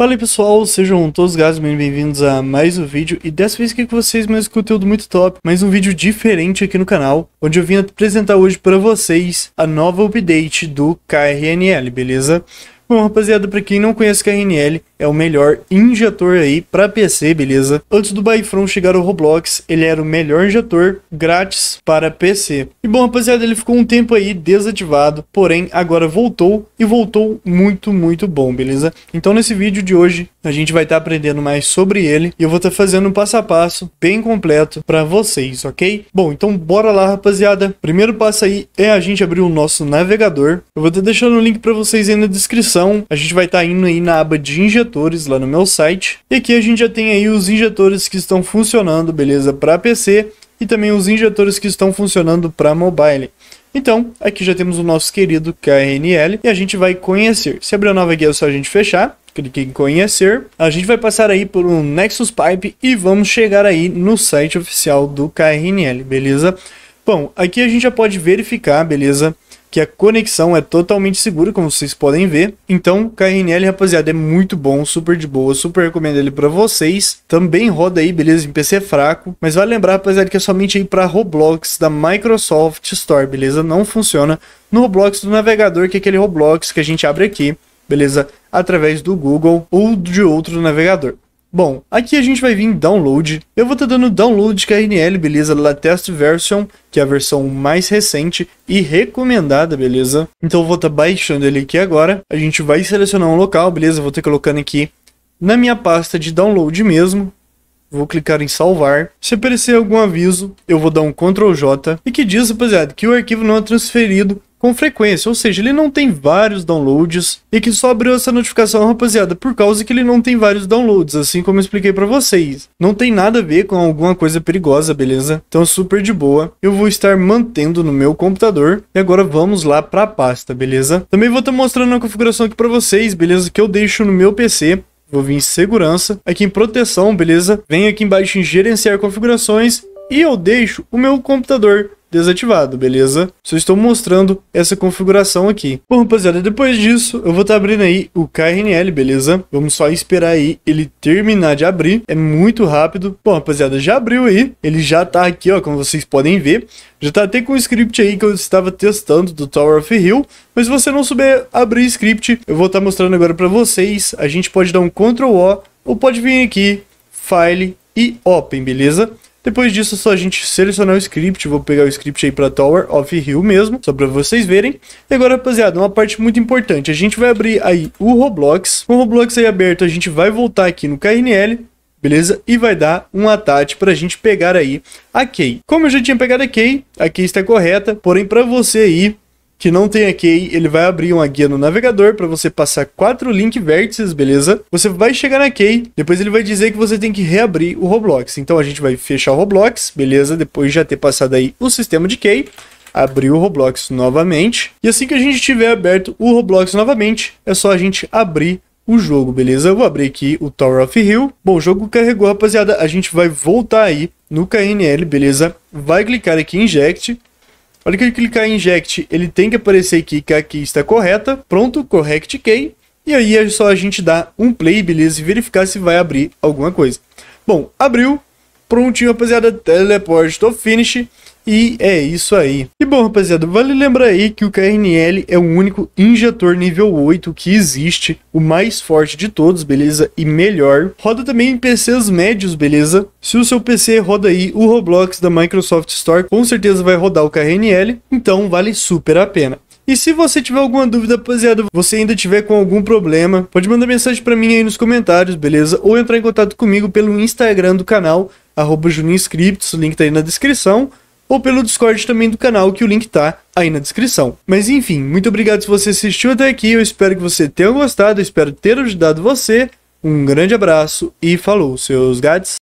Fala aí pessoal, sejam todos gatos muito bem-vindos a mais um vídeo e dessa vez aqui com vocês mais um conteúdo muito top, mais um vídeo diferente aqui no canal, onde eu vim apresentar hoje para vocês a nova update do KRNL, beleza? Bom, rapaziada, para quem não conhece o KNL, é o melhor injetor aí para PC, beleza? Antes do Bifron chegar ao Roblox, ele era o melhor injetor grátis para PC. E bom, rapaziada, ele ficou um tempo aí desativado, porém agora voltou e voltou muito, muito bom, beleza? Então nesse vídeo de hoje a gente vai estar tá aprendendo mais sobre ele e eu vou estar tá fazendo um passo a passo bem completo para vocês, ok? Bom, então bora lá, rapaziada. Primeiro passo aí é a gente abrir o nosso navegador. Eu vou estar tá deixando o um link para vocês aí na descrição. A gente vai estar tá indo aí na aba de injetores lá no meu site. E aqui a gente já tem aí os injetores que estão funcionando, beleza, para PC e também os injetores que estão funcionando para mobile. Então, aqui já temos o nosso querido KNL e a gente vai conhecer. Se abrir a nova guia é só a gente fechar clique em conhecer. A gente vai passar aí por um Nexus Pipe e vamos chegar aí no site oficial do KRNL, beleza? Bom, aqui a gente já pode verificar, beleza? Que a conexão é totalmente segura, como vocês podem ver. Então, KRNL, rapaziada, é muito bom, super de boa, super recomendo ele para vocês. Também roda aí, beleza? Em PC é fraco. Mas vai vale lembrar, rapaziada, que é somente aí para Roblox da Microsoft Store, beleza? Não funciona no Roblox do navegador, que é aquele Roblox que a gente abre aqui beleza? Através do Google ou de outro navegador. Bom, aqui a gente vai vir em download. Eu vou estar tá dando download KNL, beleza? Latest version, que é a versão mais recente e recomendada, beleza? Então eu vou estar tá baixando ele aqui agora. A gente vai selecionar um local, beleza? vou estar tá colocando aqui na minha pasta de download mesmo. Vou clicar em salvar. Se aparecer algum aviso, eu vou dar um Ctrl J. E que diz, rapaziada, que o arquivo não é transferido com frequência, ou seja, ele não tem vários downloads e que só abriu essa notificação, rapaziada, por causa que ele não tem vários downloads, assim como eu expliquei para vocês. Não tem nada a ver com alguma coisa perigosa, beleza? Então super de boa. Eu vou estar mantendo no meu computador e agora vamos lá para a pasta, beleza? Também vou estar mostrando a configuração aqui para vocês, beleza? Que eu deixo no meu PC Vou vir em segurança, aqui em proteção, beleza? Venho aqui embaixo em gerenciar configurações e eu deixo o meu computador desativado, beleza? Só estou mostrando essa configuração aqui. Bom, rapaziada, depois disso, eu vou estar tá abrindo aí o KRNL, beleza? Vamos só esperar aí ele terminar de abrir. É muito rápido. Bom, rapaziada, já abriu aí. Ele já tá aqui, ó, como vocês podem ver. Já tá até com o script aí que eu estava testando do Tower of Hill. Mas se você não souber abrir script, eu vou estar tá mostrando agora para vocês. A gente pode dar um Ctrl O ou pode vir aqui, File e Open, beleza? Depois disso, é só a gente selecionar o script. Vou pegar o script aí para Tower of Hill mesmo, só para vocês verem. E agora, rapaziada, uma parte muito importante. A gente vai abrir aí o Roblox. Com o Roblox aí aberto, a gente vai voltar aqui no KNL beleza? E vai dar um atate para a gente pegar aí a Key. Como eu já tinha pegado a Key, a Key está correta, porém para você aí que não tem a key, ele vai abrir uma guia no navegador para você passar quatro link vértices, beleza? Você vai chegar na key, depois ele vai dizer que você tem que reabrir o Roblox. Então a gente vai fechar o Roblox, beleza? Depois de já ter passado aí o sistema de key, abrir o Roblox novamente. E assim que a gente tiver aberto o Roblox novamente, é só a gente abrir o jogo, beleza? Eu vou abrir aqui o Tower of Hill. Bom, o jogo carregou, rapaziada. A gente vai voltar aí no KNL, beleza? Vai clicar aqui em Inject. Olha que ele clicar em inject, ele tem que aparecer aqui que a key está correta. Pronto, correct key. E aí é só a gente dar um play, beleza? E verificar se vai abrir alguma coisa. Bom, abriu, Prontinho, rapaziada, teleporte to finish. E é isso aí. E bom, rapaziada, vale lembrar aí que o KNL é o único injetor nível 8 que existe, o mais forte de todos, beleza? E melhor. Roda também em PCs médios, beleza? Se o seu PC roda aí o Roblox da Microsoft Store, com certeza vai rodar o KNL, então vale super a pena. E se você tiver alguma dúvida, rapaziada, você ainda tiver com algum problema, pode mandar mensagem para mim aí nos comentários, beleza? Ou entrar em contato comigo pelo Instagram do canal, arroba juninscripts, o link tá aí na descrição, ou pelo Discord também do canal, que o link tá aí na descrição. Mas enfim, muito obrigado se você assistiu até aqui, eu espero que você tenha gostado, eu espero ter ajudado você. Um grande abraço e falou, seus gatos!